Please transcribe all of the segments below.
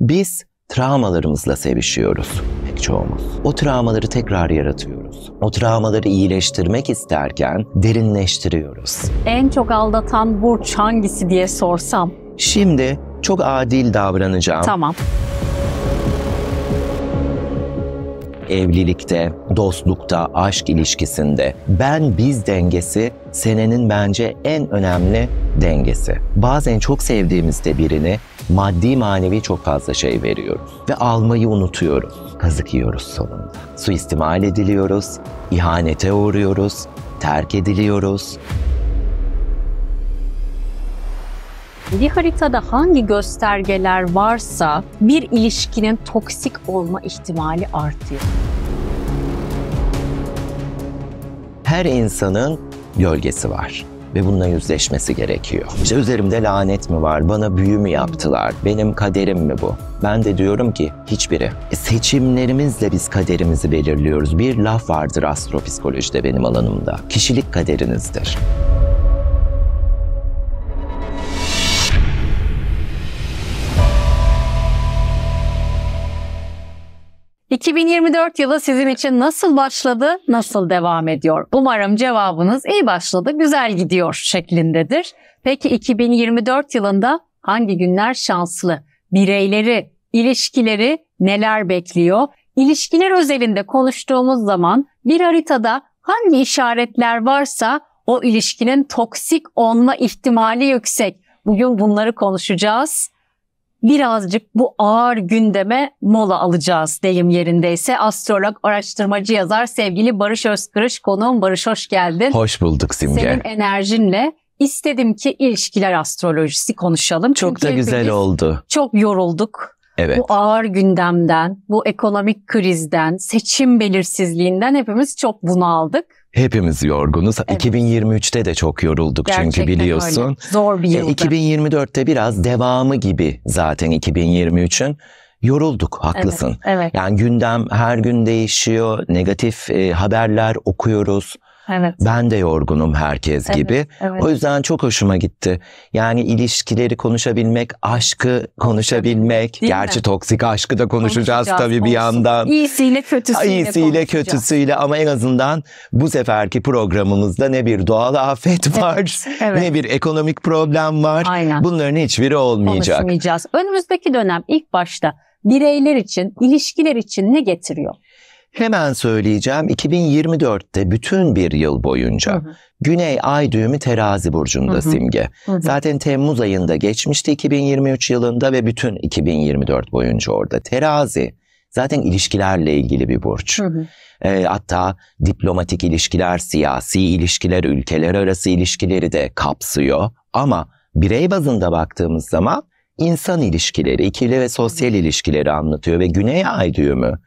Biz travmalarımızla sevişiyoruz pek çoğumuz. O travmaları tekrar yaratıyoruz. O travmaları iyileştirmek isterken derinleştiriyoruz. En çok aldatan burç hangisi diye sorsam. Şimdi çok adil davranacağım. Tamam. evlilikte, dostlukta, aşk ilişkisinde ben biz dengesi senenin bence en önemli dengesi. Bazen çok sevdiğimizde birini maddi manevi çok fazla şey veriyoruz ve almayı unutuyoruz. Kazık yiyoruz sonunda. Suistimal ediliyoruz, ihanete uğruyoruz, terk ediliyoruz, Bir haritada hangi göstergeler varsa bir ilişkinin toksik olma ihtimali artıyor. Her insanın gölgesi var ve bununla yüzleşmesi gerekiyor. İşte üzerimde lanet mi var, bana büyü mü yaptılar, benim kaderim mi bu? Ben de diyorum ki hiçbiri. E seçimlerimizle biz kaderimizi belirliyoruz. Bir laf vardır astropsikolojide benim alanımda. Kişilik kaderinizdir. 2024 yılı sizin için nasıl başladı, nasıl devam ediyor? Umarım cevabınız iyi başladı, güzel gidiyor şeklindedir. Peki 2024 yılında hangi günler şanslı? Bireyleri, ilişkileri neler bekliyor? İlişkiler özelinde konuştuğumuz zaman bir haritada hangi işaretler varsa o ilişkinin toksik olma ihtimali yüksek. Bugün bunları konuşacağız birazcık bu ağır gündeme mola alacağız deyim yerindeyse. Astrolog, araştırmacı yazar sevgili Barış Özkırış konuğum. Barış hoş geldin. Hoş bulduk Simge. Senin enerjinle istedim ki ilişkiler astrolojisi konuşalım. Çok Çünkü da güzel oldu. Çok yorulduk. Evet. Bu ağır gündemden, bu ekonomik krizden, seçim belirsizliğinden hepimiz çok bunaldık. Hepimiz yorgunuz. Evet. 2023'te de çok yorulduk Gerçekten çünkü biliyorsun. Öyle. Zor bir yıldı. 2024'te biraz devamı gibi zaten 2023'ün yorulduk haklısın. Evet, evet. Yani gündem her gün değişiyor. Negatif e, haberler okuyoruz. Evet. Ben de yorgunum herkes evet, gibi. Evet. O yüzden çok hoşuma gitti. Yani ilişkileri konuşabilmek, aşkı konuşabilmek. Değil gerçi mi? toksik aşkı da konuşacağız, konuşacağız tabii olsun. bir yandan. İyisiyle kötüsüyle. İyisiyle kötüsüyle ama en azından bu seferki programımızda ne bir doğal afet var, evet, evet. ne bir ekonomik problem var. Aynen. Bunların hiçbiri olmayacak. Konuşmayacağız. Önümüzdeki dönem ilk başta bireyler için, ilişkiler için ne getiriyor? Hemen söyleyeceğim 2024'te bütün bir yıl boyunca hı hı. Güney Ay düğümü terazi burcunda hı hı. simge. Hı hı. Zaten Temmuz ayında geçmişti 2023 yılında ve bütün 2024 boyunca orada. Terazi zaten ilişkilerle ilgili bir burç. Hı hı. E, hatta diplomatik ilişkiler, siyasi ilişkiler, ülkeler arası ilişkileri de kapsıyor. Ama birey bazında baktığımız zaman insan ilişkileri, ikili ve sosyal ilişkileri anlatıyor ve Güney Ay düğümü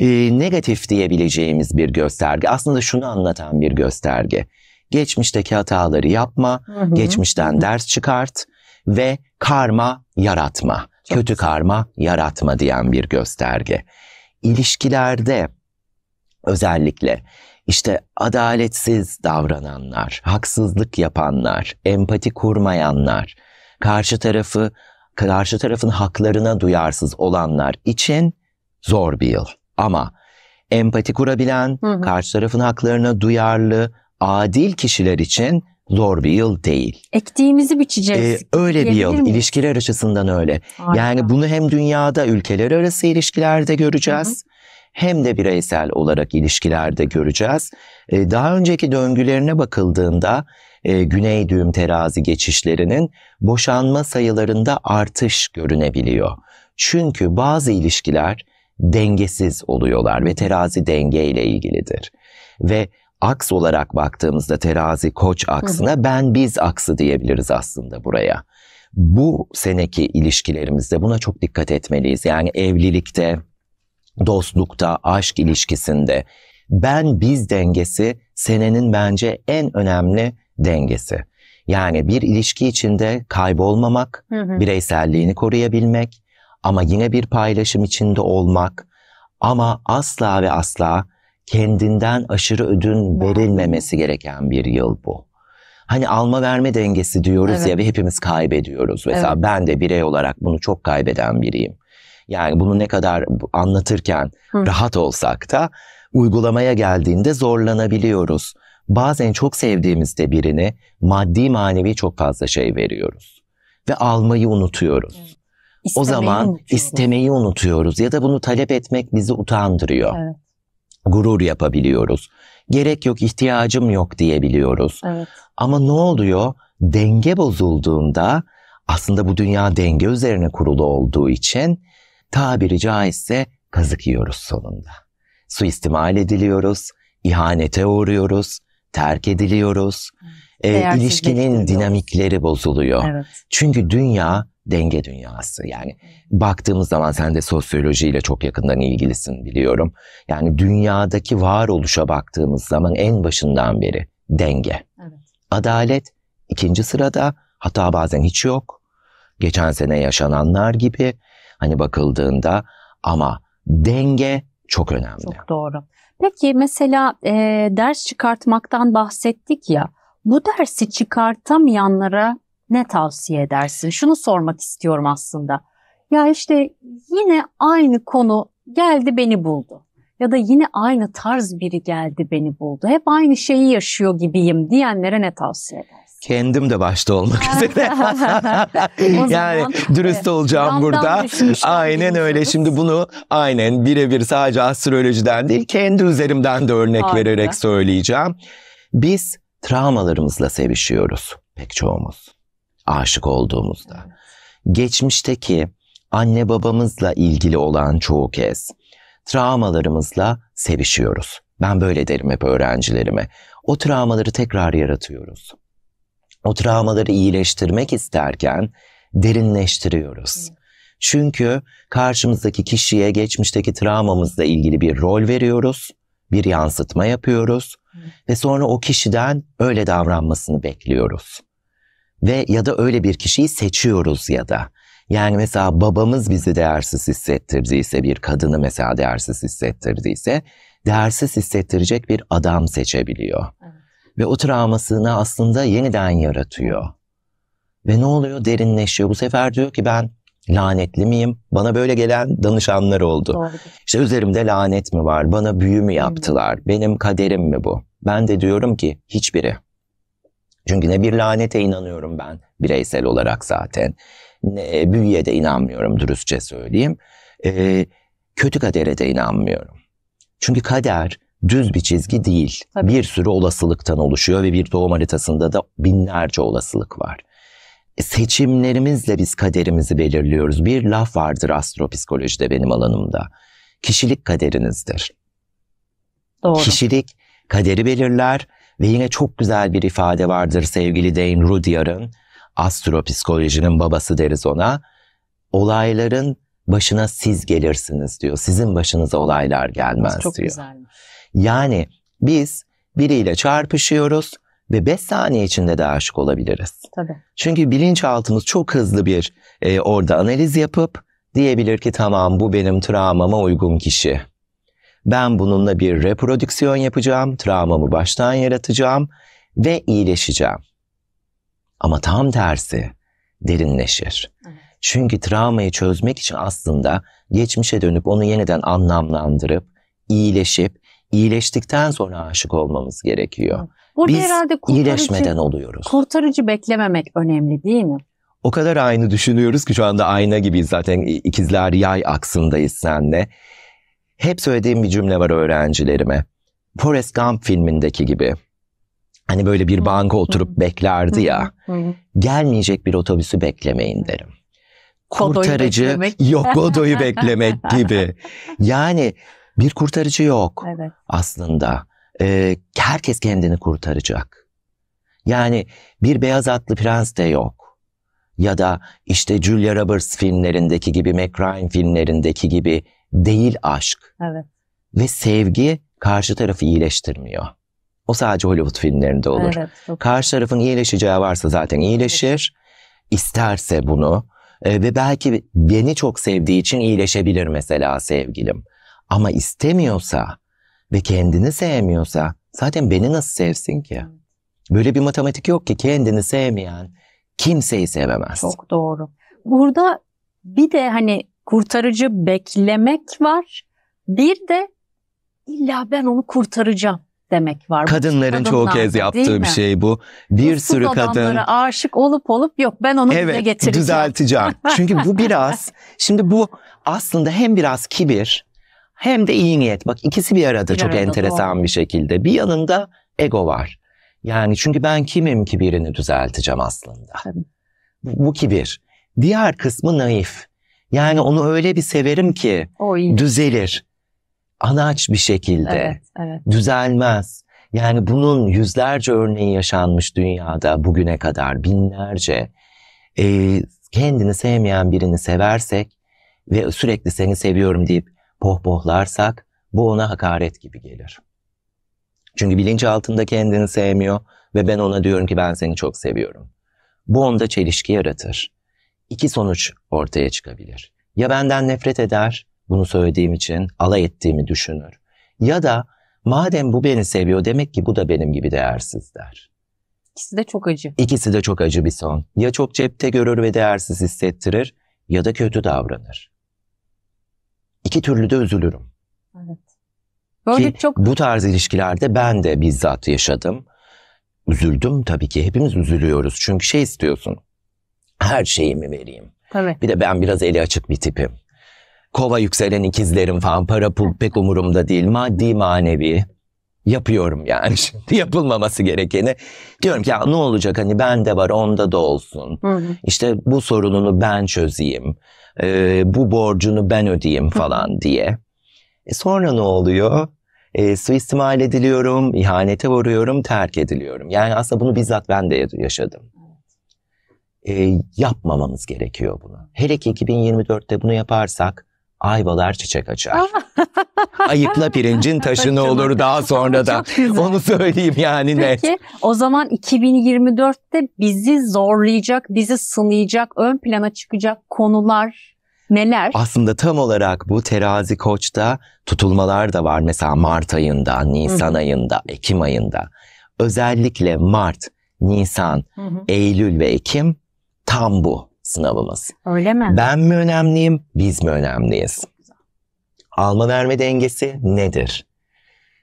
e, negatif diyebileceğimiz bir gösterge. Aslında şunu anlatan bir gösterge. Geçmişteki hataları yapma, hı hı. geçmişten hı. ders çıkart ve karma yaratma. Çok kötü karma yaratma diyen bir gösterge. İlişkilerde özellikle işte adaletsiz davrananlar, haksızlık yapanlar, empati kurmayanlar, karşı tarafı karşı tarafın haklarına duyarsız olanlar için zor bir yıl. Ama empati kurabilen, hı hı. karşı tarafın haklarına duyarlı, adil kişiler için zor bir yıl değil. Ektiğimizi biçeceğiz. Ee, öyle bir yıl. Mi? İlişkiler açısından öyle. Aynen. Yani bunu hem dünyada ülkeler arası ilişkilerde göreceğiz. Hı hı. Hem de bireysel olarak ilişkilerde göreceğiz. Ee, daha önceki döngülerine bakıldığında e, güney düğüm terazi geçişlerinin boşanma sayılarında artış görünebiliyor. Çünkü bazı ilişkiler dengesiz oluyorlar ve terazi denge ile ilgilidir. Ve aks olarak baktığımızda terazi koç aksına ben biz aksı diyebiliriz aslında buraya. Bu seneki ilişkilerimizde buna çok dikkat etmeliyiz. Yani evlilikte, dostlukta, aşk ilişkisinde ben biz dengesi senenin bence en önemli dengesi. Yani bir ilişki içinde kaybolmamak, hı hı. bireyselliğini koruyabilmek, ama yine bir paylaşım içinde olmak ama asla ve asla kendinden aşırı ödün verilmemesi gereken bir yıl bu. Hani alma verme dengesi diyoruz evet. ya ve hepimiz kaybediyoruz. Mesela evet. ben de birey olarak bunu çok kaybeden biriyim. Yani bunu ne kadar anlatırken Hı. rahat olsak da uygulamaya geldiğinde zorlanabiliyoruz. Bazen çok sevdiğimizde birini maddi manevi çok fazla şey veriyoruz ve almayı unutuyoruz. İstemeyi o zaman unutuyoruz. istemeyi unutuyoruz ya da bunu talep etmek bizi utandırıyor. Evet. Gurur yapabiliyoruz. Gerek yok, ihtiyacım yok diyebiliyoruz. Evet. Ama ne oluyor? Denge bozulduğunda aslında bu dünya denge üzerine kurulu olduğu için tabiri caizse kazık yiyoruz sonunda. Suistimal ediliyoruz, ihanete uğruyoruz, terk ediliyoruz. Evet. E, ilişkinin dinamikleri bozuluyor. Evet. Çünkü dünya denge dünyası. Yani baktığımız zaman sen de sosyolojiyle çok yakından ilgilisin biliyorum. Yani dünyadaki varoluşa baktığımız zaman en başından beri denge. Evet. Adalet ikinci sırada hatta bazen hiç yok. Geçen sene yaşananlar gibi hani bakıldığında ama denge çok önemli. Çok doğru. Peki mesela e, ders çıkartmaktan bahsettik ya. Bu dersi çıkartamayanlara ne tavsiye edersin? Şunu sormak istiyorum aslında. Ya işte yine aynı konu geldi beni buldu. Ya da yine aynı tarz biri geldi beni buldu. Hep aynı şeyi yaşıyor gibiyim diyenlere ne tavsiye edersin? Kendim de başta olmak üzere. yani dürüst olacağım burada. Aynen öyle. Şimdi bunu aynen birebir sadece astrolojiden değil kendi üzerimden de örnek Harika. vererek söyleyeceğim. Biz travmalarımızla sevişiyoruz pek çoğumuz aşık olduğumuzda. Geçmişteki anne babamızla ilgili olan çoğu kez travmalarımızla sevişiyoruz. Ben böyle derim hep öğrencilerime. O travmaları tekrar yaratıyoruz. O travmaları iyileştirmek isterken derinleştiriyoruz. Çünkü karşımızdaki kişiye geçmişteki travmamızla ilgili bir rol veriyoruz, bir yansıtma yapıyoruz ve sonra o kişiden öyle davranmasını bekliyoruz ve ya da öyle bir kişiyi seçiyoruz ya da. Yani mesela babamız bizi değersiz hissettirdiyse, bir kadını mesela değersiz hissettirdiyse, değersiz hissettirecek bir adam seçebiliyor. Evet. Ve o travmasını aslında yeniden yaratıyor. Ve ne oluyor? Derinleşiyor. Bu sefer diyor ki ben lanetli miyim? Bana böyle gelen danışanlar oldu. Doğru. İşte üzerimde lanet mi var? Bana büyü mü yaptılar? Hı. Hmm. Benim kaderim mi bu? Ben de diyorum ki hiçbiri. Çünkü ne bir lanete inanıyorum ben bireysel olarak zaten. Ne, e, büyüye de inanmıyorum dürüstçe söyleyeyim. E, kötü kadere de inanmıyorum. Çünkü kader düz bir çizgi değil. Tabii. Bir sürü olasılıktan oluşuyor ve bir doğum haritasında da binlerce olasılık var. E, seçimlerimizle biz kaderimizi belirliyoruz. Bir laf vardır astropsikolojide benim alanımda. Kişilik kaderinizdir. Doğru. Kişilik kaderi belirler ve yine çok güzel bir ifade vardır sevgili Dame Rudyard'ın, astropsikolojinin babası deriz ona. Olayların başına siz gelirsiniz diyor. Sizin başınıza olaylar gelmez çok diyor. Güzelmiş. Yani biz biriyle çarpışıyoruz ve 5 saniye içinde de aşık olabiliriz. Tabii. Çünkü bilinçaltımız çok hızlı bir e, orada analiz yapıp diyebilir ki tamam bu benim travmama uygun kişi. Ben bununla bir reprodüksiyon yapacağım, travmamı baştan yaratacağım ve iyileşeceğim. Ama tam tersi derinleşir. Çünkü travmayı çözmek için aslında geçmişe dönüp onu yeniden anlamlandırıp, iyileşip, iyileştikten sonra aşık olmamız gerekiyor. Burada Biz herhalde iyileşmeden oluyoruz. Kurtarıcı beklememek önemli değil mi? O kadar aynı düşünüyoruz ki şu anda ayna gibi zaten ikizler yay aksındayız senle hep söylediğim bir cümle var öğrencilerime. Forrest Gump filmindeki gibi. Hani böyle bir banka oturup beklerdi ya. Gelmeyecek bir otobüsü beklemeyin derim. Kurtarıcı yok Godoy'u beklemek gibi. Yani bir kurtarıcı yok evet. aslında. Ee, herkes kendini kurtaracak. Yani bir beyaz atlı prens de yok. Ya da işte Julia Roberts filmlerindeki gibi, McRyan filmlerindeki gibi değil aşk. Evet. Ve sevgi karşı tarafı iyileştirmiyor. O sadece Hollywood filmlerinde olur. Evet, çok... Karşı tarafın iyileşeceği varsa zaten iyileşir. İsterse bunu e, ve belki beni çok sevdiği için iyileşebilir mesela sevgilim. Ama istemiyorsa ve kendini sevmiyorsa zaten beni nasıl sevsin ki? Böyle bir matematik yok ki kendini sevmeyen kimseyi sevemez. Çok doğru. Burada bir de hani kurtarıcı beklemek var. Bir de illa ben onu kurtaracağım demek var. Kadınların çoğu kez yaptığı bir şey bu. Bir Ruhsuz sürü kadın aşık olup olup yok ben onu evet, bize getireceğim. düzelteceğim. Çünkü bu biraz şimdi bu aslında hem biraz kibir hem de iyi niyet. Bak ikisi bir arada bir çok arada, enteresan doğru. bir şekilde. Bir yanında ego var. Yani çünkü ben kimim ki birini düzelteceğim aslında. Bu, bu kibir. Diğer kısmı naif. Yani onu öyle bir severim ki Oy. düzelir. Anaç bir şekilde. Evet, evet. Düzelmez. Yani bunun yüzlerce örneği yaşanmış dünyada bugüne kadar binlerce. Ee, kendini sevmeyen birini seversek ve sürekli seni seviyorum deyip pohpohlarsak bu ona hakaret gibi gelir. Çünkü bilinç altında kendini sevmiyor ve ben ona diyorum ki ben seni çok seviyorum. Bu onda çelişki yaratır iki sonuç ortaya çıkabilir. Ya benden nefret eder, bunu söylediğim için alay ettiğimi düşünür. Ya da madem bu beni seviyor demek ki bu da benim gibi değersiz der. İkisi de çok acı. İkisi de çok acı bir son. Ya çok cepte görür ve değersiz hissettirir ya da kötü davranır. İki türlü de üzülürüm. Evet. Böyle ki çok bu tarz ilişkilerde ben de bizzat yaşadım. Üzüldüm tabii ki hepimiz üzülüyoruz. Çünkü şey istiyorsun her şeyimi vereyim. Tabii. Bir de ben biraz eli açık bir tipim. Kova yükselen ikizlerim falan para pul pek umurumda değil. Maddi manevi yapıyorum yani şimdi yapılmaması gerekeni. Diyorum ki ya ne olacak hani ben de var onda da olsun. Hı hı. İşte bu sorununu ben çözeyim. Ee, bu borcunu ben ödeyeyim falan diye. E sonra ne oluyor? E, suistimal ediliyorum, ihanete uğruyorum, terk ediliyorum. Yani aslında bunu bizzat ben de yaşadım e, yapmamamız gerekiyor bunu. Hele ki 2024'te bunu yaparsak ayvalar çiçek açar. Ayıpla pirincin taşını olur daha sonra da. Onu söyleyeyim yani Peki, net. Peki o zaman 2024'te bizi zorlayacak, bizi sınayacak, ön plana çıkacak konular neler? Aslında tam olarak bu terazi koçta tutulmalar da var. Mesela Mart ayında, Nisan Hı. ayında, Ekim ayında. Özellikle Mart, Nisan, hı hı. Eylül ve Ekim tam bu sınavımız. Öyle mi? Ben mi önemliyim, biz mi önemliyiz? Alma verme dengesi nedir?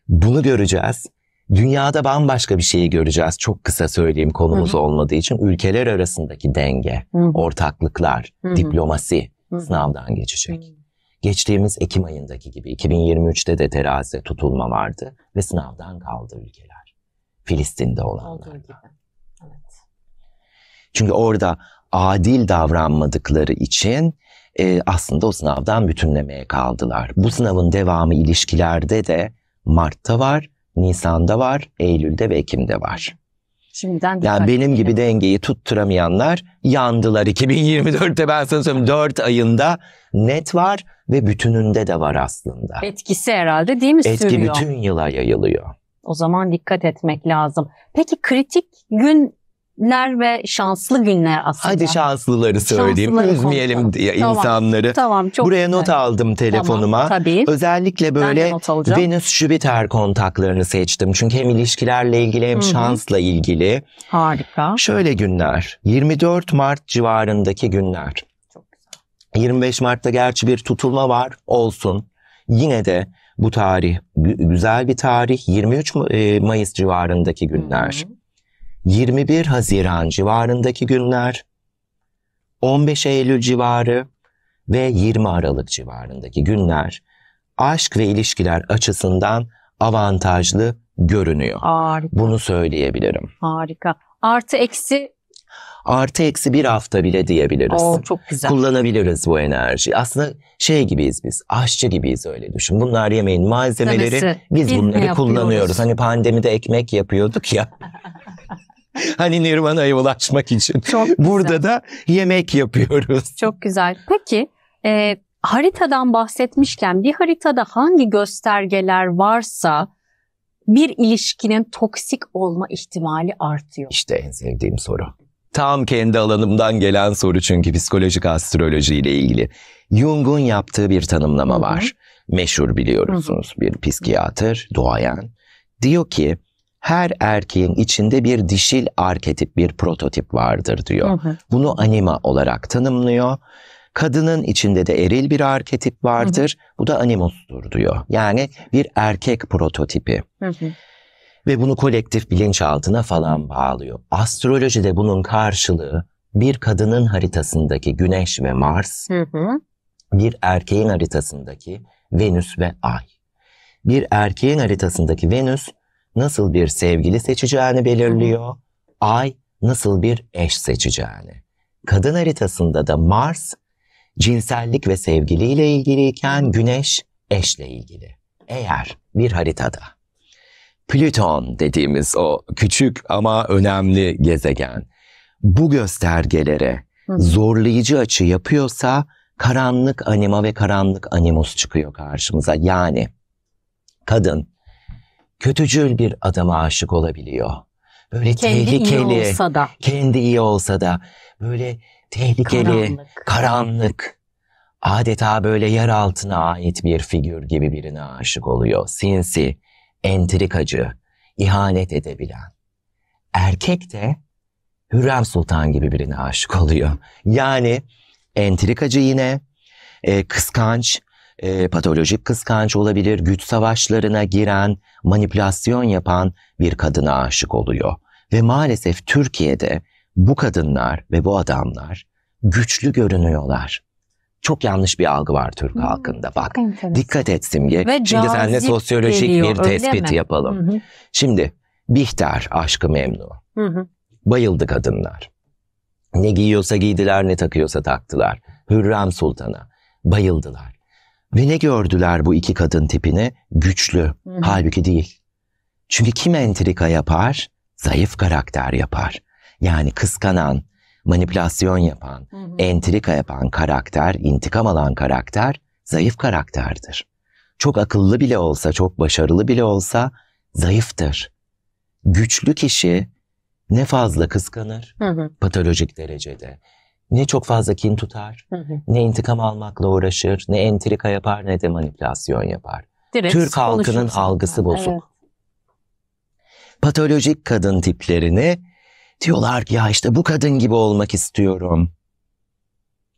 Bunu göreceğiz. Dünyada bambaşka bir şeyi göreceğiz. Çok kısa söyleyeyim konumuz Hı-hı. olmadığı için. Ülkeler arasındaki denge, Hı-hı. ortaklıklar, Hı-hı. diplomasi Hı-hı. sınavdan geçecek. Hı-hı. Geçtiğimiz Ekim ayındaki gibi 2023'te de terazi tutulma vardı ve sınavdan kaldı ülkeler. Filistin'de olanlar. Evet. Çünkü orada adil davranmadıkları için e, aslında o sınavdan bütünlemeye kaldılar. Bu sınavın devamı ilişkilerde de Mart'ta var, Nisan'da var, Eylül'de ve Ekim'de var. Şimdiden yani benim gibi edelim. dengeyi tutturamayanlar yandılar. 2024'te ben sana söyleyeyim 4 ayında net var ve bütününde de var aslında. Etkisi herhalde değil mi Etki sürüyor? Etki bütün yıla yayılıyor. O zaman dikkat etmek lazım. Peki kritik gün günler ve şanslı günler aslında. Hadi şanslıları söyleyeyim. Şanslıları Üzmeyelim tamam. insanları. Tamam, çok Buraya güzel. aldım telefonuma. Tamam, tabii. Özellikle böyle Venüs Jüpiter kontaklarını seçtim. Çünkü hem ilişkilerle ilgili hem Hı-hı. şansla ilgili. Harika. Şöyle günler. 24 Mart civarındaki günler. Çok güzel. 25 Mart'ta gerçi bir tutulma var. Olsun. Yine de bu tarih güzel bir tarih. 23 Mayıs civarındaki günler. Hı-hı. 21 Haziran civarındaki günler, 15 Eylül civarı ve 20 Aralık civarındaki günler aşk ve ilişkiler açısından avantajlı görünüyor. Harika. Bunu söyleyebilirim. Harika. Artı eksi artı eksi bir hafta bile diyebiliriz. Oo, çok güzel. Kullanabiliriz bu enerji. Aslında şey gibiyiz biz, aşçı gibiyiz öyle düşün. Bunlar yemeğin malzemeleri, Demesi, biz bunları kullanıyoruz. Hani pandemide ekmek yapıyorduk ya. hani Nirvana'ya ulaşmak için. Çok güzel. Burada da yemek yapıyoruz. Çok güzel. Peki e, haritadan bahsetmişken bir haritada hangi göstergeler varsa bir ilişkinin toksik olma ihtimali artıyor. İşte en sevdiğim soru. Tam kendi alanımdan gelen soru çünkü psikolojik astroloji ile ilgili. Jung'un yaptığı bir tanımlama Hı-hı. var. Meşhur biliyorsunuz Hı-hı. bir psikiyatır, doğayan. Diyor ki her erkeğin içinde bir dişil arketip, bir prototip vardır diyor. Hı hı. Bunu anima olarak tanımlıyor. Kadının içinde de eril bir arketip vardır. Hı hı. Bu da animustur diyor. Yani bir erkek prototipi. Hı hı. Ve bunu kolektif bilinçaltına falan bağlıyor. Astrolojide bunun karşılığı bir kadının haritasındaki Güneş ve Mars, hı hı. bir erkeğin haritasındaki Venüs ve Ay. Bir erkeğin haritasındaki Venüs nasıl bir sevgili seçeceğini belirliyor. Ay nasıl bir eş seçeceğini. Kadın haritasında da Mars cinsellik ve sevgiliyle ilgiliyken Güneş eşle ilgili. Eğer bir haritada Plüton dediğimiz o küçük ama önemli gezegen bu göstergelere zorlayıcı açı yapıyorsa karanlık anima ve karanlık animus çıkıyor karşımıza. Yani kadın kötücül bir adama aşık olabiliyor. Böyle kendi tehlikeli, iyi olsa da. kendi iyi olsa da böyle tehlikeli, karanlık. karanlık, adeta böyle yer altına ait bir figür gibi birine aşık oluyor. Sinsi, entrikacı, ihanet edebilen. Erkek de Hürrem Sultan gibi birine aşık oluyor. Yani entrikacı yine, e, kıskanç, e, patolojik kıskanç olabilir, güç savaşlarına giren, manipülasyon yapan bir kadına aşık oluyor. Ve maalesef Türkiye'de bu kadınlar ve bu adamlar güçlü görünüyorlar. Çok yanlış bir algı var Türk hmm, halkında bak. Enteresan. Dikkat et Simge. Ve Şimdi seninle sosyolojik geliyor, bir tespit yapalım. Hı hı. Şimdi Bihter aşkı memnu. Hı hı. Bayıldı kadınlar. Ne giyiyorsa giydiler ne takıyorsa taktılar. Hürrem Sultan'a bayıldılar. Ve ne gördüler bu iki kadın tipini? Güçlü. Hı-hı. Halbuki değil. Çünkü kim entrika yapar? Zayıf karakter yapar. Yani kıskanan, manipülasyon yapan, Hı-hı. entrika yapan karakter, intikam alan karakter zayıf karakterdir. Çok akıllı bile olsa, çok başarılı bile olsa zayıftır. Güçlü kişi ne fazla kıskanır hı hı. patolojik derecede ne çok fazla kin tutar, hı hı. ne intikam almakla uğraşır, ne entrika yapar ne de manipülasyon yapar. Direkt Türk halkının algısı bozuk. Evet. Patolojik kadın tiplerini diyorlar ki ya işte bu kadın gibi olmak istiyorum.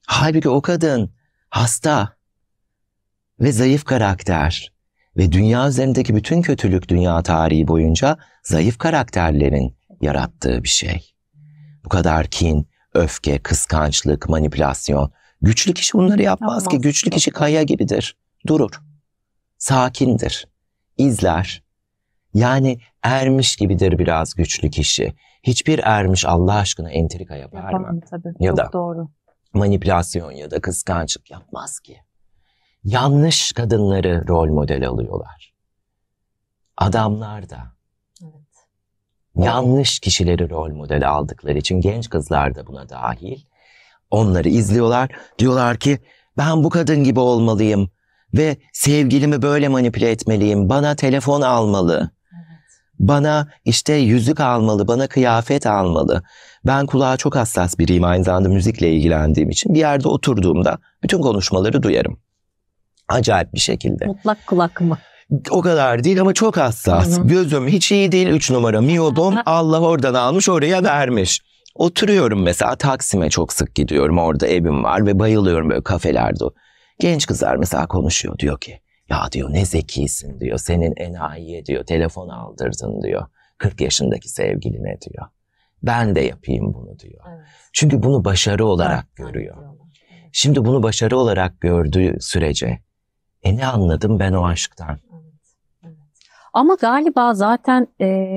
Halbuki o kadın hasta ve zayıf karakter ve dünya üzerindeki bütün kötülük dünya tarihi boyunca zayıf karakterlerin yarattığı bir şey. Bu kadar kin, Öfke, kıskançlık, manipülasyon. Güçlü kişi bunları yapmaz, yapmaz ki. Güçlü kişi kaya gibidir. Durur. Sakindir. İzler. Yani ermiş gibidir biraz güçlü kişi. Hiçbir ermiş Allah aşkına entrika yapar Yapamam, mı? Tabii. Ya Çok da doğru. manipülasyon ya da kıskançlık yapmaz ki. Yanlış kadınları rol model alıyorlar. Adamlar da Yanlış kişileri rol modeli aldıkları için genç kızlar da buna dahil. Onları izliyorlar. Diyorlar ki ben bu kadın gibi olmalıyım ve sevgilimi böyle manipüle etmeliyim. Bana telefon almalı. Bana işte yüzük almalı, bana kıyafet almalı. Ben kulağa çok hassas biriyim aynı zamanda müzikle ilgilendiğim için. Bir yerde oturduğumda bütün konuşmaları duyarım. Acayip bir şekilde. Mutlak kulak mı? o kadar değil ama çok hassas. Hı-hı. Gözüm hiç iyi değil. Üç numara miyodom. Allah oradan almış oraya vermiş. Oturuyorum mesela Taksim'e çok sık gidiyorum. Orada evim var ve bayılıyorum böyle kafelerde. Genç kızlar mesela konuşuyor. Diyor ki ya diyor ne zekisin diyor. Senin enayiye diyor telefon aldırdın diyor. 40 yaşındaki sevgiline diyor. Ben de yapayım bunu diyor. Evet. Çünkü bunu başarı olarak evet. görüyor. Şimdi bunu başarı olarak gördüğü sürece e ne anladım ben o aşktan? Ama galiba zaten e,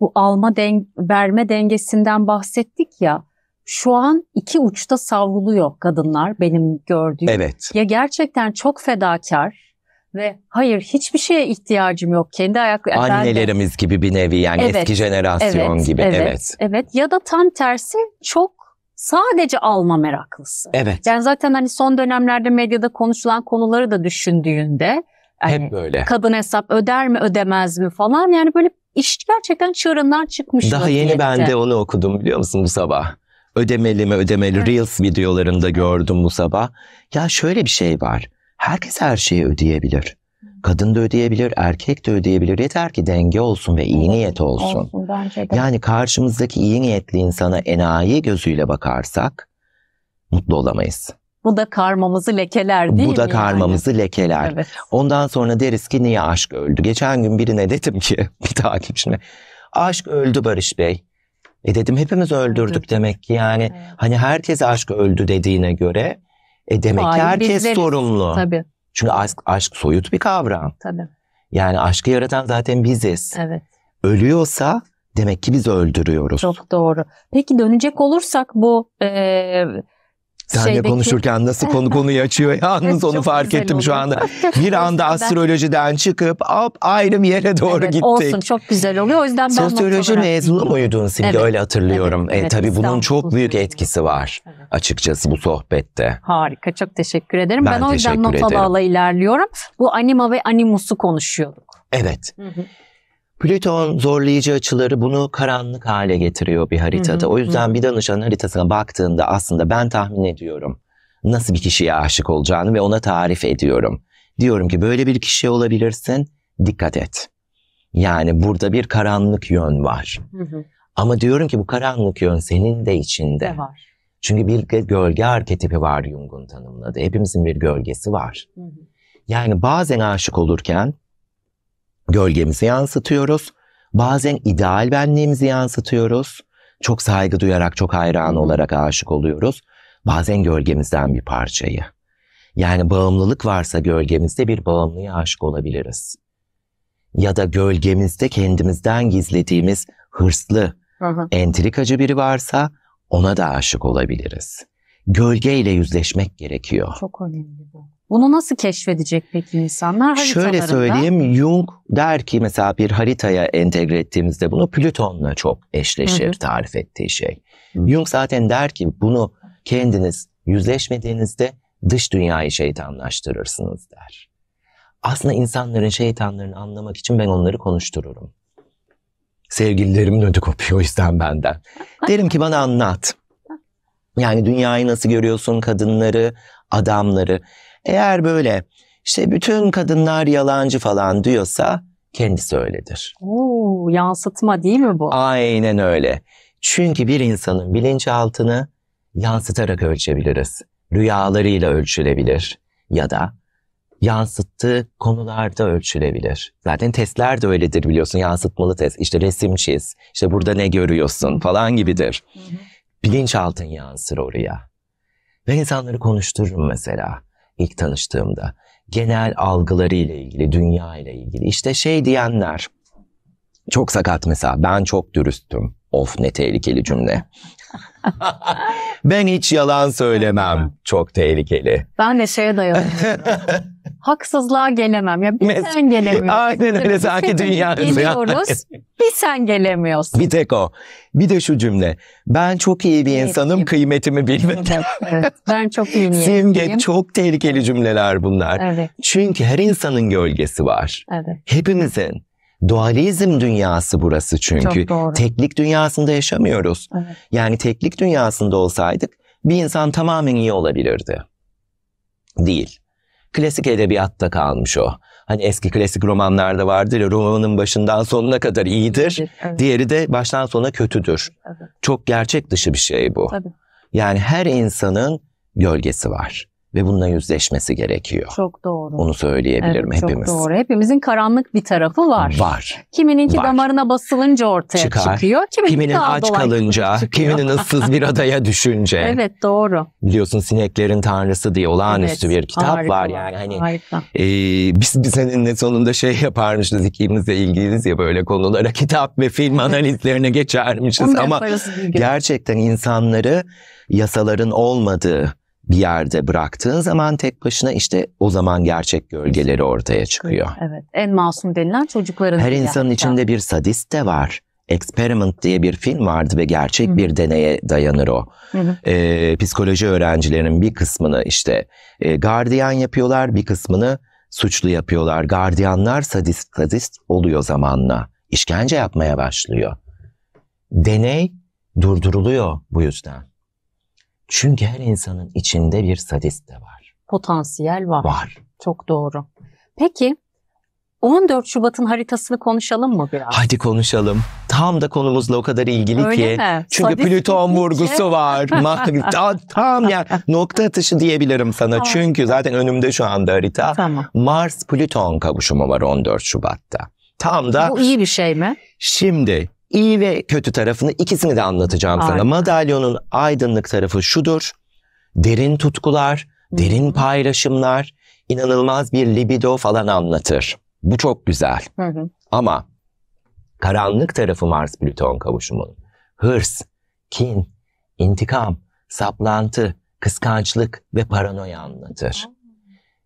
bu alma den verme dengesinden bahsettik ya. Şu an iki uçta savruluyor kadınlar benim gördüğüm. Evet. Ya gerçekten çok fedakar ve hayır hiçbir şeye ihtiyacım yok kendi ayaklı annelerimiz efendim. gibi bir nevi yani evet, eski jenerasyon evet, gibi evet, evet. Evet ya da tam tersi çok sadece alma meraklısı. Evet. Yani zaten hani son dönemlerde medyada konuşulan konuları da düşündüğünde yani Hep hani böyle. Kadın hesap öder mi ödemez mi falan yani böyle iş gerçekten çığırından çıkmış. Daha vaziyette. yeni ben de onu okudum biliyor musun bu sabah? Ödemeli mi ödemeli evet. Reels videolarında gördüm bu sabah. Ya şöyle bir şey var. Herkes her şeyi ödeyebilir. Kadın da ödeyebilir, erkek de ödeyebilir. Yeter ki denge olsun ve iyi niyet olsun. olsun bence de. Yani karşımızdaki iyi niyetli insana enayi gözüyle bakarsak mutlu olamayız. Bu da karmamızı lekeler değil Bu mi? Bu da karmamızı yani? lekeler. Evet. Ondan sonra deriz ki niye aşk öldü? Geçen gün birine dedim ki bir takipçime aşk öldü Barış Bey. E dedim hepimiz öldürdük evet. demek ki yani evet. hani herkes aşk öldü dediğine göre e demek Hayır, ki herkes bizleriz. sorumlu. Tabii. Çünkü aşk, aşk soyut bir kavram. Tabii. Yani aşkı yaratan zaten biziz. Evet. Ölüyorsa demek ki biz öldürüyoruz. Çok doğru. Peki dönecek olursak bu e, Seninle Şeydeki... konuşurken nasıl konu konuyu açıyor yalnız onu fark ettim oldu. şu anda. Bir anda astrolojiden çıkıp hop ayrı bir yere doğru evet, gittik. Olsun çok güzel oluyor o yüzden ben Sosyoloji mezunu muydun Simge evet. öyle hatırlıyorum. Evet, e, evet, e, tabii bunun çok büyük etkisi var açıkçası bu sohbette. Harika çok teşekkür ederim. Ben, ben o yüzden not ala ala ilerliyorum. Bu anima ve animusu konuşuyorduk. Evet. Hı hı. Plüton zorlayıcı açıları bunu karanlık hale getiriyor bir haritada. Hı hı, o yüzden bir danışan haritasına baktığında aslında ben tahmin ediyorum nasıl bir kişiye aşık olacağını ve ona tarif ediyorum. Diyorum ki böyle bir kişi olabilirsin, dikkat et. Yani burada bir karanlık yön var. Hı hı. Ama diyorum ki bu karanlık yön senin de içinde. Ne var. Çünkü bir gölge arketipi var Jung'un tanımladı. Hepimizin bir gölgesi var. Hı hı. Yani bazen aşık olurken gölgemizi yansıtıyoruz. Bazen ideal benliğimizi yansıtıyoruz. Çok saygı duyarak, çok hayran olarak aşık oluyoruz. Bazen gölgemizden bir parçayı. Yani bağımlılık varsa gölgemizde bir bağımlıya aşık olabiliriz. Ya da gölgemizde kendimizden gizlediğimiz hırslı, Aha. entrikacı biri varsa ona da aşık olabiliriz. Gölgeyle yüzleşmek gerekiyor. Çok önemli bu. Bunu nasıl keşfedecek peki insanlar Şöyle söyleyeyim Jung der ki mesela bir haritaya entegre ettiğimizde bunu Plüton'la çok eşleşir hı hı. tarif ettiği şey. Hı. Jung zaten der ki bunu kendiniz yüzleşmediğinizde dış dünyayı şeytanlaştırırsınız der. Aslında insanların şeytanlarını anlamak için ben onları konuştururum. Sevgililerimin ödü kopuyor o yüzden benden. Derim ki bana anlat. Yani dünyayı nasıl görüyorsun, kadınları, adamları. Eğer böyle işte bütün kadınlar yalancı falan diyorsa kendisi öyledir. Oo, yansıtma değil mi bu? Aynen öyle. Çünkü bir insanın bilinçaltını yansıtarak ölçebiliriz. Rüyalarıyla ölçülebilir ya da yansıttığı konularda ölçülebilir. Zaten testler de öyledir biliyorsun. Yansıtmalı test. İşte resim çiz. İşte burada ne görüyorsun falan gibidir. Bilinçaltın yansır oraya. ve insanları konuştururum mesela ilk tanıştığımda. Genel algıları ile ilgili, dünya ile ilgili. işte şey diyenler, çok sakat mesela, ben çok dürüstüm. Of ne tehlikeli cümle. ben hiç yalan söylemem. Çok tehlikeli. Ben de şeye dayanıyorum. haksızlığa gelemem. Ya bir Mes- sen gelemiyorsun. Aynen öyle sanki dünya geliyoruz. bir sen gelemiyorsun. Bir tek o. Bir de şu cümle. Ben çok iyi bir insanım, kıymetimi bilmedim. Evet, evet. Ben çok iyi bir insanım. Simge çok tehlikeli cümleler bunlar. Evet. Çünkü her insanın gölgesi var. Evet. Hepimizin. Dualizm dünyası burası çünkü. Çok doğru. Teklik dünyasında yaşamıyoruz. Evet. Yani teklik dünyasında olsaydık bir insan tamamen iyi olabilirdi. Değil klasik edebiyatta kalmış o. Hani eski klasik romanlarda vardır ya romanın başından sonuna kadar iyidir. Evet, Diğeri de baştan sona kötüdür. Evet. Çok gerçek dışı bir şey bu. Tabii. Yani her insanın gölgesi var ve bununla yüzleşmesi gerekiyor. Çok doğru. Onu söyleyebilirim evet, hepimiz. Çok doğru. Hepimizin karanlık bir tarafı var. Var. Kimininki var. damarına basılınca ortaya Çıkar. çıkıyor. Kiminin kiminin aç kalınca, kiminin ıssız bir adaya düşünce. evet doğru. Biliyorsun sineklerin tanrısı diye olağanüstü evet, bir kitap var yani. Hani, harika. E, biz, biz seninle sonunda şey yaparmışız ikimizle ilgiliyiz ya böyle konulara kitap ve film analizlerine geçermişiz. Ama gerçekten insanları yasaların olmadığı bir yerde bıraktığın zaman tek başına işte o zaman gerçek gölgeleri ortaya çıkıyor. Evet, en masum denilen çocukların. Her insanın gerçekten. içinde bir sadist de var. Experiment diye bir film vardı ve gerçek Hı-hı. bir deneye dayanır o. Ee, psikoloji öğrencilerinin bir kısmını işte e, gardiyan yapıyorlar, bir kısmını suçlu yapıyorlar. Gardiyanlar sadist sadist oluyor zamanla. İşkence yapmaya başlıyor. Deney durduruluyor bu yüzden. Çünkü her insanın içinde bir sadist de var. Potansiyel var. Var. Çok doğru. Peki 14 Şubat'ın haritasını konuşalım mı biraz? Hadi konuşalım. Tam da konumuzla o kadar ilgili Öyle ki. Mi? Çünkü Sadist Plüton ki. vurgusu var. tam yani nokta atışı diyebilirim sana. Tamam. Çünkü zaten önümde şu anda harita. Tamam. Mars Plüton kavuşumu var 14 Şubat'ta. Tam da Bu iyi bir şey mi? Şimdi iyi ve kötü tarafını ikisini de anlatacağım Aynen. sana. Madalyonun aydınlık tarafı şudur. Derin tutkular, derin hmm. paylaşımlar, inanılmaz bir libido falan anlatır. Bu çok güzel. Hı hı. Ama karanlık tarafı Mars Plüton kavuşumunun. Hırs, kin, intikam, saplantı, kıskançlık ve paranoya anlatır.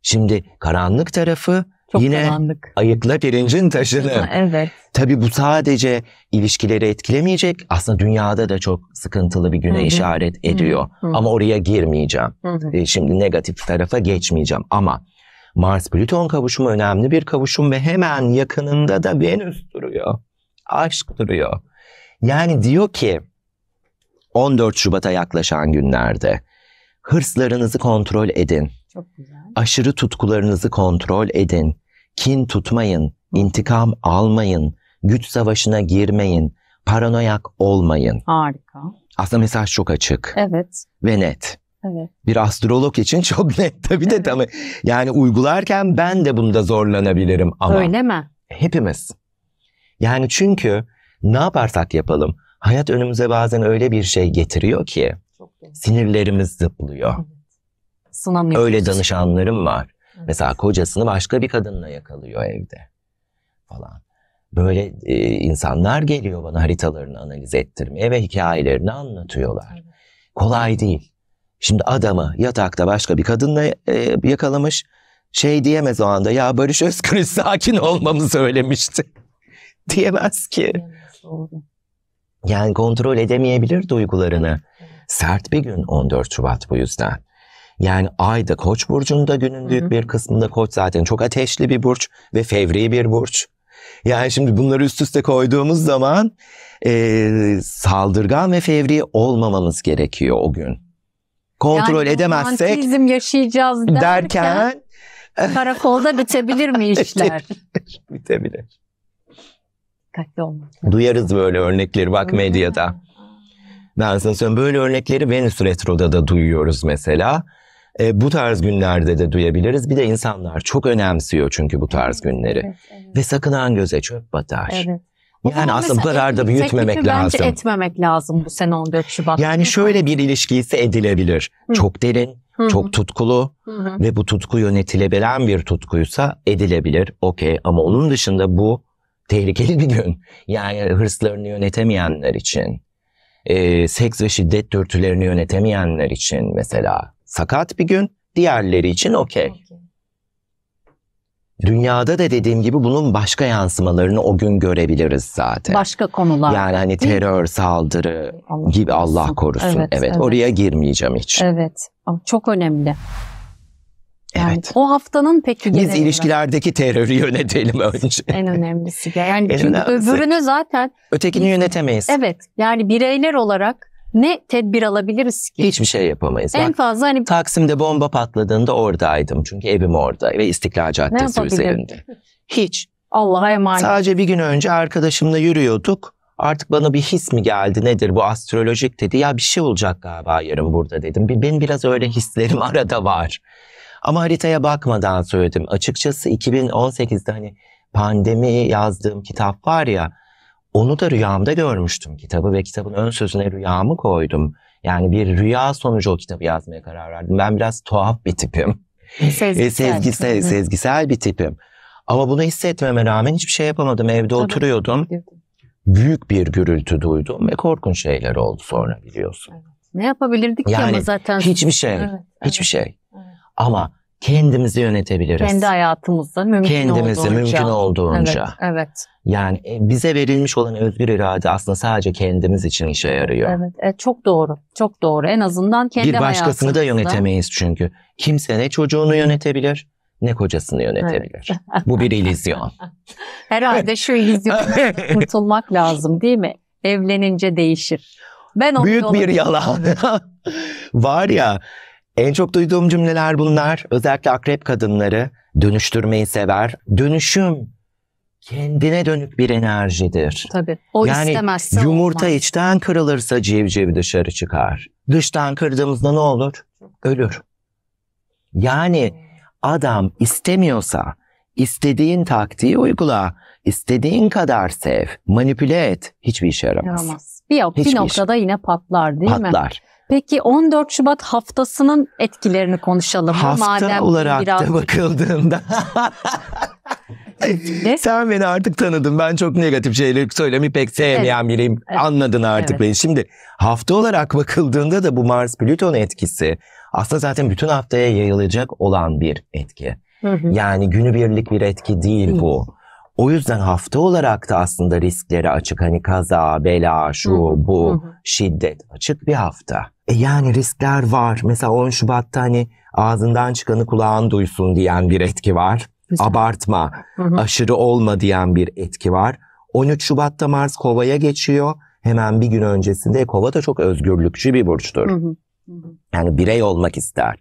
Şimdi karanlık tarafı çok Yine dolandık. ayıkla pirincin taşını. Evet. Tabii bu sadece ilişkileri etkilemeyecek. Aslında dünyada da çok sıkıntılı bir güne Hı-hı. işaret ediyor. Hı-hı. Ama oraya girmeyeceğim. Hı-hı. E, şimdi negatif tarafa geçmeyeceğim ama Mars-Plüton kavuşumu önemli bir kavuşum ve hemen yakınında da Venüs duruyor. Aşk duruyor. Yani diyor ki 14 Şubat'a yaklaşan günlerde hırslarınızı kontrol edin. Çok güzel. Aşırı tutkularınızı kontrol edin. Kin tutmayın, intikam almayın, güç savaşına girmeyin, paranoyak olmayın. Harika. Aslında mesaj çok açık. Evet. Ve net. Evet. Bir astrolog için çok net tabii evet. de tabii. Yani uygularken ben de bunda zorlanabilirim ama. Öyle mi? Hepimiz. Yani çünkü ne yaparsak yapalım hayat önümüze bazen öyle bir şey getiriyor ki çok sinirlerimiz zıplıyor. Hı. Sınamıyor. Öyle danışanlarım var. Evet. Mesela kocasını başka bir kadınla yakalıyor evde falan. Böyle e, insanlar geliyor bana haritalarını analiz ettirmeye ve hikayelerini anlatıyorlar. Evet. Kolay değil. Şimdi adamı yatakta başka bir kadınla e, yakalamış. Şey diyemez o anda ya Barış Özgürüz sakin olmamı söylemişti. diyemez ki. Yani kontrol edemeyebilir duygularını. Sert bir gün 14 Şubat bu yüzden. Yani ay da koç burcunda günün büyük bir kısmında koç zaten çok ateşli bir burç ve fevri bir burç. Yani şimdi bunları üst üste koyduğumuz zaman e, saldırgan ve fevri olmamamız gerekiyor o gün. Kontrol yani edemezsek bizim yaşayacağız derken, derken karakolda bitebilir mi işler? bitebilir. bitebilir. Dikkatli Duyarız böyle örnekleri bak medyada. Ben sana söylüyorum böyle örnekleri Venüs Retro'da da duyuyoruz mesela. E, bu tarz günlerde de duyabiliriz. Bir de insanlar çok önemsiyor çünkü bu tarz günleri. Evet, evet. Ve sakınan göze çöp batar. Evet. Yani aslında bu kadar da büyütmemek lazım. Bence etmemek lazım bu sene 14 Şubat. Yani şöyle bir ilişki ise edilebilir. Hı. Çok derin, hı çok tutkulu hı ve bu tutku yönetilebilen bir tutkuysa edilebilir. Okey ama onun dışında bu tehlikeli bir gün. Yani hırslarını yönetemeyenler için e, seks ve şiddet dürtülerini yönetemeyenler için mesela sakat bir gün, diğerleri için okey. Dünyada da dediğim gibi bunun başka yansımalarını o gün görebiliriz zaten. Başka konular. Yani hani terör, saldırı Allah gibi korusun. Allah korusun. Evet, evet, evet. Oraya girmeyeceğim hiç. Evet. Çok önemli. Yani evet. O haftanın pek Biz ilişkilerdeki terörü yönetelim önce. en önemlisi. Yani en çünkü önemlisi. öbürünü zaten... Ötekini biz, yönetemeyiz. Evet. Yani bireyler olarak ne tedbir alabiliriz ki? Hiçbir şey yapamayız. En Bak, fazla hani... Taksim'de bomba patladığında oradaydım. Çünkü evim orada ve İstiklal Caddesi üzerinde. Hiç. Allah'a emanet. Sadece bir gün önce arkadaşımla yürüyorduk. Artık bana bir his mi geldi nedir bu astrolojik dedi. Ya bir şey olacak galiba yarın burada dedim. Benim biraz öyle hislerim arada var. Ama haritaya bakmadan söyledim. Açıkçası 2018'de hani pandemi yazdığım kitap var ya onu da rüyamda görmüştüm kitabı ve kitabın ön sözüne rüyamı koydum. Yani bir rüya sonucu o kitabı yazmaya karar verdim. Ben biraz tuhaf bir tipim. Sezgisel. sezgisel, sezgisel bir tipim. Ama bunu hissetmeme rağmen hiçbir şey yapamadım. Evde Tabii. oturuyordum. Büyük bir gürültü duydum ve korkunç şeyler oldu sonra biliyorsun. Evet. Ne yapabilirdik yani, ki ama zaten. Hiçbir şey. Evet, hiçbir şey. Ama kendimizi yönetebiliriz. Kendi hayatımızda mümkün Kendimizi olduğunca. mümkün olduğunca. Evet, evet. Yani e, bize verilmiş olan özgür irade aslında sadece kendimiz için işe yarıyor. Evet, evet çok doğru. Çok doğru. En azından kendi Bir başkasını da yönetemeyiz çünkü. Kimse ne çocuğunu yönetebilir ne kocasını yönetebilir. Evet. Bu bir illüzyon. Herhalde şu illüzyondan kurtulmak lazım değil mi? Evlenince değişir. Ben Büyük bir yalan. var ya en çok duyduğum cümleler bunlar. Özellikle akrep kadınları dönüştürmeyi sever. Dönüşüm kendine dönük bir enerjidir. Tabii. O yani istemezse yumurta olmaz. içten kırılırsa civciv dışarı çıkar. Dıştan kırdığımızda ne olur? Ölür. Yani adam istemiyorsa istediğin taktiği uygula. İstediğin kadar sev, manipüle et. Hiçbir işe yaramaz. yaramaz. Bir, yok, bir noktada iş. yine patlar değil patlar. mi? Patlar. Peki 14 Şubat haftasının etkilerini konuşalım. Hafta Madem olarak biraz... da bakıldığında. Sen beni artık tanıdın. Ben çok negatif şeyleri söylemeyi pek sevmeyen evet. biriyim. Evet. Anladın artık evet. beni. Şimdi hafta olarak bakıldığında da bu Mars-Plüton etkisi aslında zaten bütün haftaya yayılacak olan bir etki. Hı hı. Yani günübirlik bir etki değil hı. bu. O yüzden hafta olarak da aslında riskleri açık. Hani kaza, bela, şu, bu, hı şiddet açık bir hafta. E yani riskler var. Mesela 10 Şubat'ta hani ağzından çıkanı kulağın duysun diyen bir etki var. Güzel. Abartma, hı hı. aşırı olma diyen bir etki var. 13 Şubat'ta Mars Kova'ya geçiyor. Hemen bir gün öncesinde e, Kova da çok özgürlükçü bir burçtur. Hı hı. Yani birey olmak ister.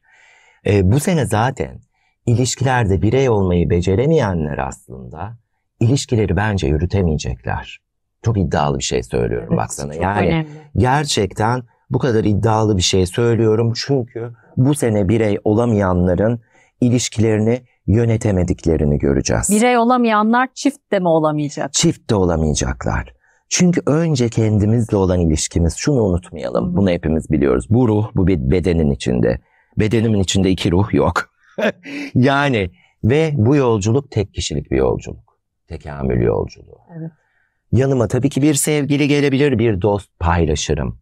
E, bu sene zaten ilişkilerde birey olmayı beceremeyenler aslında ilişkileri bence yürütemeyecekler. Çok iddialı bir şey söylüyorum evet, baksana. Yani önemli. gerçekten bu kadar iddialı bir şey söylüyorum çünkü bu sene birey olamayanların ilişkilerini yönetemediklerini göreceğiz. Birey olamayanlar çift de mi olamayacak? Çift de olamayacaklar. Çünkü önce kendimizle olan ilişkimiz şunu unutmayalım. Bunu hepimiz biliyoruz. Bu ruh bu bir bedenin içinde. Bedenimin içinde iki ruh yok. yani ve bu yolculuk tek kişilik bir yolculuk tekamül yolculuğu. Evet. Yanıma tabii ki bir sevgili gelebilir, bir dost paylaşırım.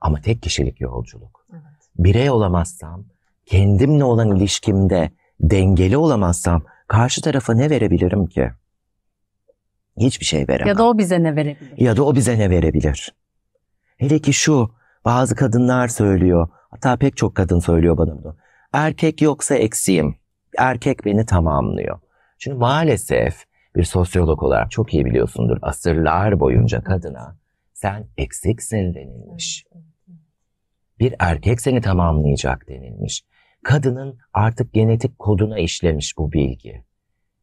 Ama tek kişilik yolculuk. Evet. Birey olamazsam, kendimle olan ilişkimde dengeli olamazsam karşı tarafa ne verebilirim ki? Hiçbir şey veremem. Ya da o bize ne verebilir? Ya da o bize ne verebilir? Hele ki şu bazı kadınlar söylüyor. Hatta pek çok kadın söylüyor bana bunu. Erkek yoksa eksiğim. Erkek beni tamamlıyor. Çünkü maalesef bir sosyolog olarak çok iyi biliyorsundur. Asırlar boyunca kadına sen eksiksin denilmiş. Bir erkek seni tamamlayacak denilmiş. Kadının artık genetik koduna işlemiş bu bilgi.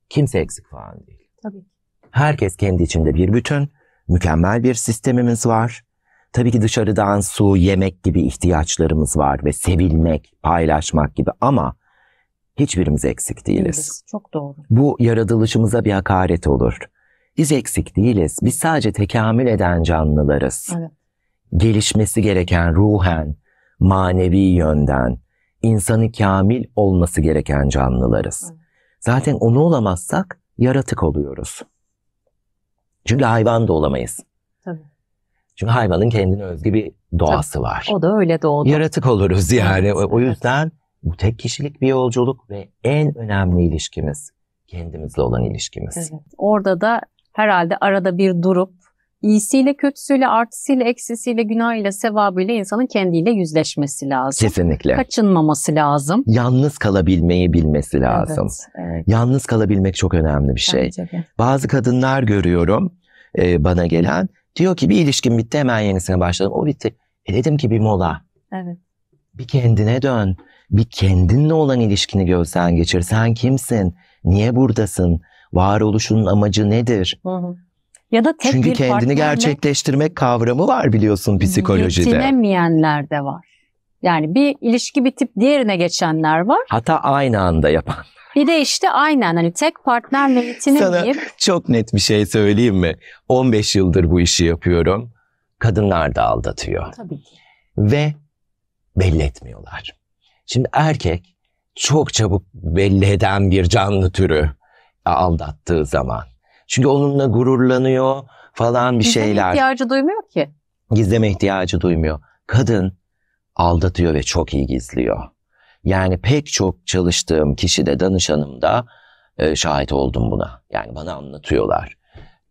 Kimse eksik falan değil. Tabii. Herkes kendi içinde bir bütün, mükemmel bir sistemimiz var. Tabii ki dışarıdan su, yemek gibi ihtiyaçlarımız var ve sevilmek, paylaşmak gibi ama Hiçbirimiz eksik değiliz. değiliz. Çok doğru. Bu yaratılışımıza bir hakaret olur. Biz eksik değiliz. Biz sadece tekamül eden canlılarız. Evet. Gelişmesi gereken ruhen, manevi yönden, insanı kamil olması gereken canlılarız. Evet. Zaten onu olamazsak yaratık oluyoruz. Çünkü hayvan da olamayız. Tabii. Çünkü hayvanın kendine özgü bir doğası Tabii. var. O da öyle doğdu. Yaratık oluruz yani. Evet. O yüzden bu tek kişilik bir yolculuk ve en önemli ilişkimiz kendimizle olan ilişkimiz. Evet. Orada da herhalde arada bir durup iyisiyle, kötüsüyle, artısıyla, eksisiyle, günahıyla, sevabıyla insanın kendiyle yüzleşmesi lazım. Kesinlikle. Kaçınmaması lazım. Yalnız kalabilmeyi bilmesi lazım. Evet, evet. Yalnız kalabilmek çok önemli bir şey. Bazı kadınlar görüyorum e, bana gelen. Diyor ki bir ilişkin bitti hemen yenisine başladım. O bitti. E dedim ki bir mola. Evet. Bir kendine dön bir kendinle olan ilişkini gözden geçir. Sen kimsin? Niye buradasın? Varoluşunun amacı nedir? Hı hı. Ya da tek Çünkü bir kendini gerçekleştirmek kavramı var biliyorsun psikolojide. Yetinemeyenler de var. Yani bir ilişki bitip diğerine geçenler var. Hatta aynı anda yapan. Bir de işte aynen hani tek partnerle yetinemeyip. Sana çok net bir şey söyleyeyim mi? 15 yıldır bu işi yapıyorum. Kadınlar da aldatıyor. Tabii ki. Ve belli etmiyorlar. Şimdi erkek çok çabuk belli eden bir canlı türü aldattığı zaman. Çünkü onunla gururlanıyor falan bir Gizleme şeyler. ihtiyacı duymuyor ki. Gizleme ihtiyacı duymuyor. Kadın aldatıyor ve çok iyi gizliyor. Yani pek çok çalıştığım kişi kişide, danışanımda e, şahit oldum buna. Yani bana anlatıyorlar.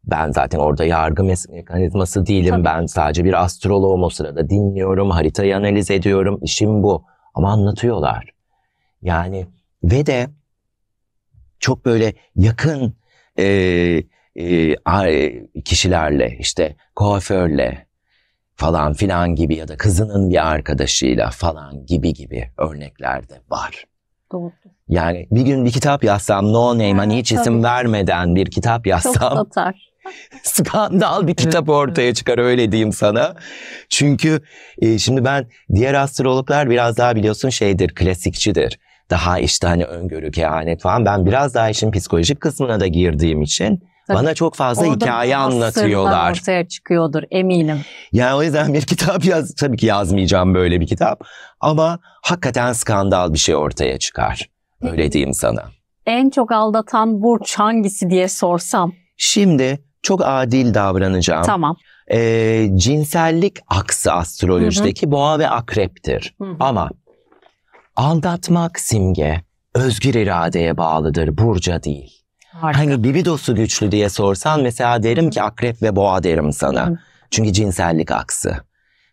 Ben zaten orada yargı mekanizması değilim. Tabii. Ben sadece bir astroloğum o sırada dinliyorum, haritayı analiz ediyorum. İşim bu. Ama anlatıyorlar. Yani ve de çok böyle yakın e, e, e, kişilerle işte kuaförle falan filan gibi ya da kızının bir arkadaşıyla falan gibi gibi örnekler de var. Doğru. Yani bir gün bir kitap yazsam no name hani hiç Tabii. isim vermeden bir kitap yazsam. Çok satar. skandal bir kitap ortaya çıkar öyle diyeyim sana. Çünkü e, şimdi ben diğer astrologlar biraz daha biliyorsun şeydir, klasikçidir. Daha işte hani öngörü, kehanet falan. Ben biraz daha işin psikolojik kısmına da girdiğim için Tabii. Bana çok fazla Orada hikaye anlatıyorlar. ortaya çıkıyordur eminim. Yani o yüzden bir kitap yaz tabii ki yazmayacağım böyle bir kitap ama hakikaten skandal bir şey ortaya çıkar. Öyle diyeyim sana. En çok aldatan burç hangisi diye sorsam. Şimdi çok adil davranacağım. Tamam. E, cinsellik aksı astrolojideki hı hı. boğa ve akreptir. Hı hı. Ama aldatmak simge özgür iradeye bağlıdır, burca değil. Harika. Hani libidosu güçlü diye sorsan mesela derim ki akrep ve boğa derim sana. Hı. Çünkü cinsellik aksı.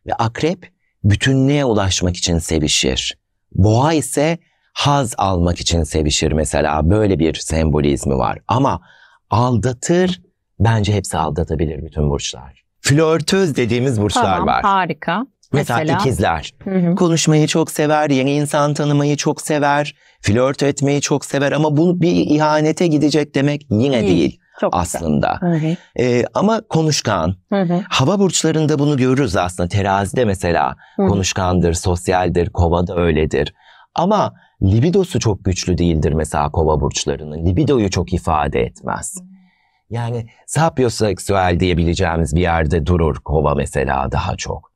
Ve akrep bütünlüğe ulaşmak için sevişir. Boğa ise haz almak için sevişir mesela. Böyle bir sembolizmi var. Ama aldatır Bence hepsi aldatabilir bütün burçlar. Flörtöz dediğimiz burçlar tamam, var. Harika. Mesela, Mesela ikizler. Hı hı. Konuşmayı çok sever, yeni insan tanımayı çok sever, flört etmeyi çok sever ama bu bir ihanete gidecek demek yine değil. değil. Çok aslında. Hı Ee, ama konuşkan. Hı hı. Hava burçlarında bunu görürüz aslında. Terazide mesela hı konuşkandır, sosyaldir, Kova da öyledir. Ama libidosu çok güçlü değildir mesela kova burçlarının. Libidoyu çok ifade etmez. Yani sapyoseksüel diyebileceğimiz bir yerde durur kova mesela daha çok.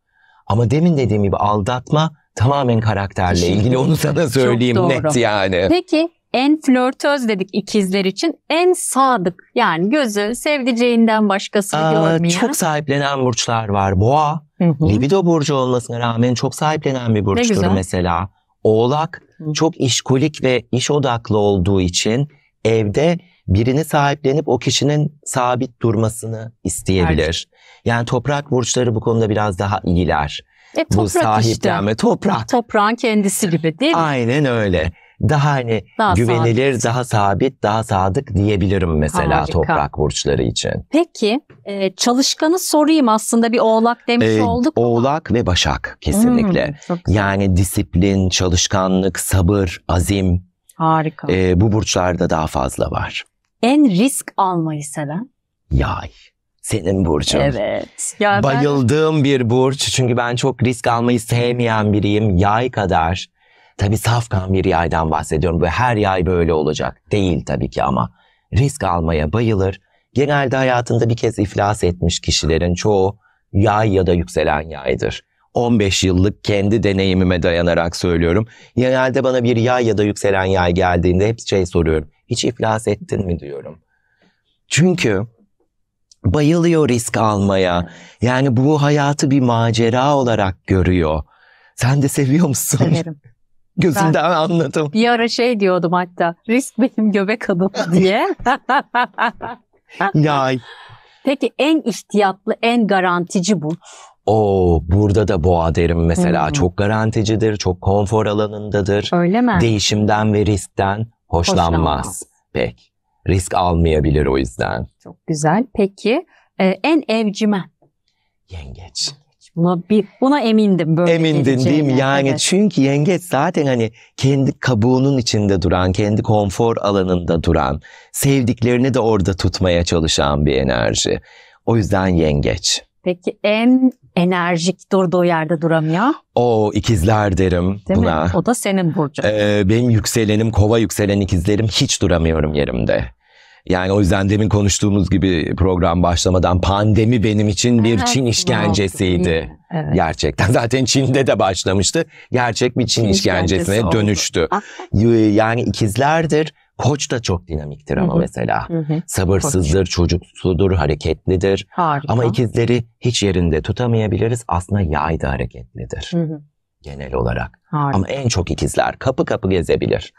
Ama demin dediğim gibi aldatma tamamen karakterle ilgili onu sana söyleyeyim net yani. Peki en flörtöz dedik ikizler için en sadık yani gözü sevdiceğinden başkasını Aa, görmeyen. Çok sahiplenen burçlar var. Boğa hı hı. libido burcu olmasına rağmen çok sahiplenen bir burçtur mesela. Oğlak hı. çok işkolik ve iş odaklı olduğu için evde birini sahiplenip o kişinin sabit durmasını isteyebilir. Evet. Şey. Yani toprak burçları bu konuda biraz daha iyiler. E, toprak bu sahiplenme işte. toprak. Toprağın kendisi gibi değil mi? Aynen öyle. Daha hani daha güvenilir, sabit. daha sabit, daha sadık diyebilirim mesela Harika. toprak burçları için. Peki e, çalışkanı sorayım aslında bir oğlak demiş e, olduk. Oğlak ama. ve başak kesinlikle. Hmm, yani disiplin, çalışkanlık, sabır, azim. Harika. E, bu burçlarda daha fazla var en risk almayı seven? Yay. Senin burcun. Evet. Ya Bayıldığım ben... bir burç. Çünkü ben çok risk almayı sevmeyen biriyim. Yay kadar. Tabii safkan bir yaydan bahsediyorum. Böyle her yay böyle olacak. Değil tabii ki ama. Risk almaya bayılır. Genelde hayatında bir kez iflas etmiş kişilerin çoğu yay ya da yükselen yaydır. 15 yıllık kendi deneyimime dayanarak söylüyorum. Genelde bana bir yay ya da yükselen yay geldiğinde hep şey soruyorum hiç iflas ettin mi diyorum. Çünkü bayılıyor risk almaya. Yani bu hayatı bir macera olarak görüyor. Sen de seviyor musun? Severim. Gözümden ben anladım. Bir ara şey diyordum hatta risk benim göbek adım diye. Yay. Peki en ihtiyatlı, en garantici bu. O burada da boğa derim mesela hmm. çok garanticidir, çok konfor alanındadır. Öyle mi? Değişimden ve riskten Hoşlanmaz. Hoşlanmaz. Pek. Risk almayabilir o yüzden. Çok güzel. Peki e, en evcimen? Yengeç. Buna bir buna emindim böyle. Emindin değil mi? Yani evet. çünkü yengeç zaten hani kendi kabuğunun içinde duran, kendi konfor alanında duran, sevdiklerini de orada tutmaya çalışan bir enerji. O yüzden yengeç. Peki en enerjik durduğu yerde duramıyor. O ikizler derim Değil buna. Mi? O da senin burcun. Ee, benim yükselenim kova yükselen ikizlerim hiç duramıyorum yerimde. Yani o yüzden demin konuştuğumuz gibi program başlamadan pandemi benim için bir evet, Çin işkencesiydi. Evet. Gerçekten zaten Çin'de de başlamıştı. Gerçek bir Çin, Çin işkencesine işkencesi dönüştü. Yani ikizlerdir Koç da çok dinamiktir ama Hı-hı. mesela. Hı-hı. Sabırsızdır, Koç. çocuksudur, hareketlidir. Harika. Ama ikizleri hiç yerinde tutamayabiliriz. Aslında yay da hareketlidir. Hı-hı. Genel olarak. Harika. Ama en çok ikizler kapı kapı gezebilir.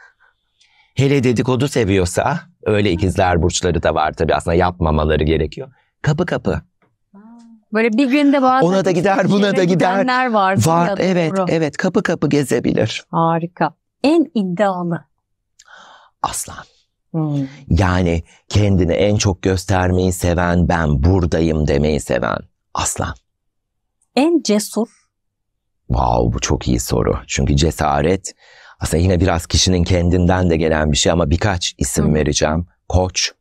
Hele dedikodu seviyorsa öyle ikizler burçları da var tabii aslında yapmamaları gerekiyor. Kapı kapı. Böyle bir günde bazı ona da gider, buna da gider. Var. Var, evet, doğru. evet. Kapı kapı gezebilir. Harika. En iddialı aslan. Hmm. Yani kendini en çok göstermeyi seven ben buradayım demeyi seven aslan. En cesur. Wow bu çok iyi soru. Çünkü cesaret aslında yine biraz kişinin kendinden de gelen bir şey ama birkaç isim hmm. vereceğim. Koç.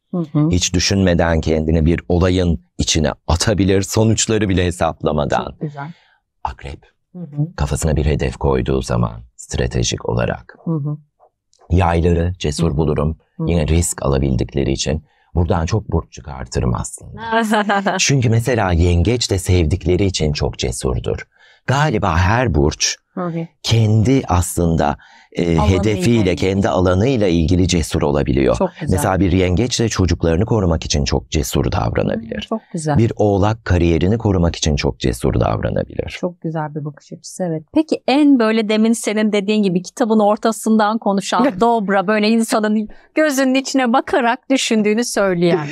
Hiç düşünmeden kendini bir olayın içine atabilir, sonuçları bile hesaplamadan. Çok güzel. Akrep. Hı hı. Kafasına bir hedef koyduğu zaman stratejik olarak. Hı hı. Yayları cesur bulurum. Yine risk alabildikleri için. Buradan çok burç çıkartırım aslında. Çünkü mesela yengeç de sevdikleri için çok cesurdur. Galiba her burç kendi aslında e, hedefiyle, kendi alanıyla ilgili cesur olabiliyor. Çok güzel. Mesela bir yengeç de çocuklarını korumak için çok cesur davranabilir. Hı, çok güzel. Bir oğlak kariyerini korumak için çok cesur davranabilir. Çok güzel bir bakış açısı evet. Peki en böyle demin senin dediğin gibi kitabın ortasından konuşan dobra böyle insanın gözünün içine bakarak düşündüğünü söyleyen.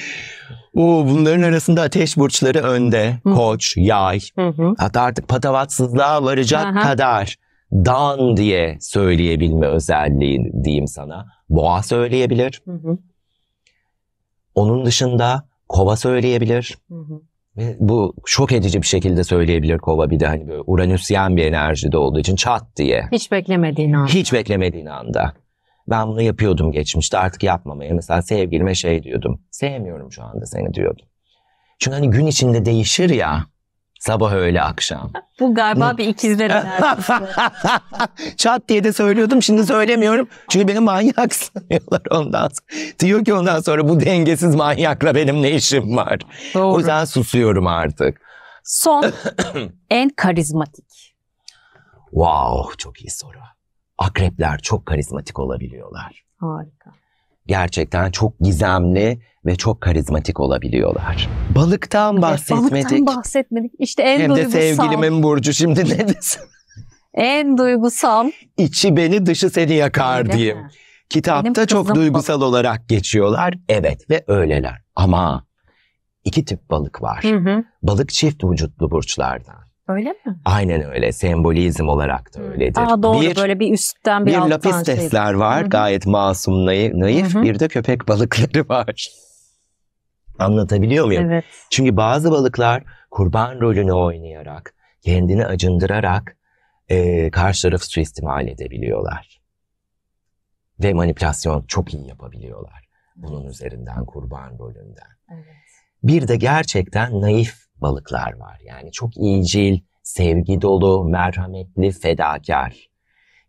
Oo, bunların arasında ateş burçları önde. Hı. Koç, yay. Hı hı. Hatta artık patavatsızlığa varacak Aha. kadar dan diye söyleyebilme özelliği diyeyim sana. Boğa söyleyebilir. Hı hı. Onun dışında kova söyleyebilir. Hı hı. Ve bu şok edici bir şekilde söyleyebilir kova bir de hani böyle uranüsyen bir enerjide olduğu için çat diye. Hiç beklemediğin anda. Hiç beklemediğin anda. Ben bunu yapıyordum geçmişte artık yapmamaya. Mesela sevgilime şey diyordum. Sevmiyorum şu anda seni diyordum. Çünkü hani gün içinde değişir ya. Sabah öğle akşam. Bu galiba bir ikizler enerjisi. Çat diye de söylüyordum şimdi söylemiyorum. Çünkü beni manyak sanıyorlar ondan sonra. Diyor ki ondan sonra bu dengesiz manyakla benim ne işim var. Doğru. O yüzden susuyorum artık. Son en karizmatik. Wow çok iyi soru. Akrepler çok karizmatik olabiliyorlar. Harika gerçekten çok gizemli ve çok karizmatik olabiliyorlar. Balıktan bahsetmedik. Balıktan bahsetmedik. İşte en Hem duygusal. Hem de sevgilimin burcu şimdi ne desin? En duygusal. İçi beni dışı seni yakar Öyle diyeyim. Kitapta çok duygusal balık. olarak geçiyorlar. Evet ve öyleler. Ama iki tip balık var. Hı hı. Balık çift vücutlu burçlardan. Öyle mi? Aynen öyle. Sembolizm olarak da hmm. öyledir. Aa, doğru bir, böyle bir üstten bir, bir alttan lapistesler şey var. Hı-hı. Gayet masum, naif. Hı-hı. Bir de köpek balıkları var. Anlatabiliyor muyum? Evet. Çünkü bazı balıklar kurban rolünü oynayarak, kendini acındırarak e, karşı tarafı suistimal edebiliyorlar. Ve manipülasyon çok iyi yapabiliyorlar. Bunun üzerinden, kurban rolünden. Evet. Bir de gerçekten naif balıklar var. Yani çok incil sevgi dolu, merhametli, fedakar.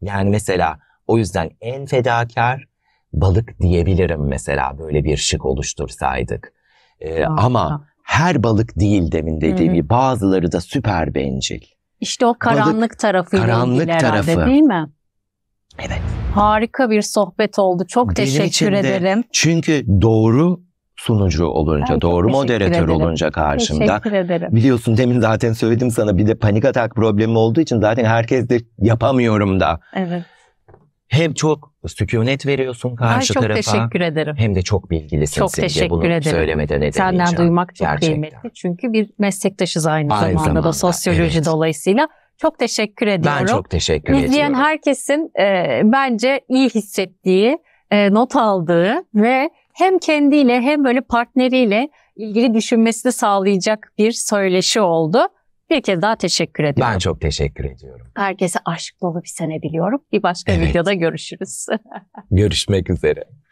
Yani mesela o yüzden en fedakar balık diyebilirim mesela böyle bir şık oluştursaydık. Ee, ama her balık değil demin dediğim gibi bazıları da süper bencil. İşte o karanlık tarafı karanlık ilgili tarafı. herhalde değil mi? Evet. Harika bir sohbet oldu. Çok Benim teşekkür ederim. Çünkü doğru sunucu olunca, evet, doğru moderatör ederim. olunca karşımda. Teşekkür ederim. Biliyorsun demin zaten söyledim sana bir de panik atak problemi olduğu için zaten herkes de yapamıyorum da. Evet. Hem çok sükunet veriyorsun karşı Ay, çok tarafa. teşekkür ederim. Hem de çok bilgilisin. Çok Simge. teşekkür Bunu ederim. söylemeden edemeyeceğim. Senden duymak çok Gerçekten. kıymetli. Çünkü bir meslektaşız aynı, aynı zamanda, zamanda da sosyoloji evet. dolayısıyla. Çok teşekkür ediyorum. Ben çok teşekkür İzleyen ediyorum. İzleyen herkesin e, bence iyi hissettiği, e, not aldığı ve hem kendiyle hem böyle partneriyle ilgili düşünmesini sağlayacak bir söyleşi oldu. Bir kez daha teşekkür ediyorum. Ben çok teşekkür ediyorum. Herkese aşk dolu bir sene diliyorum. Bir başka evet. videoda görüşürüz. Görüşmek üzere.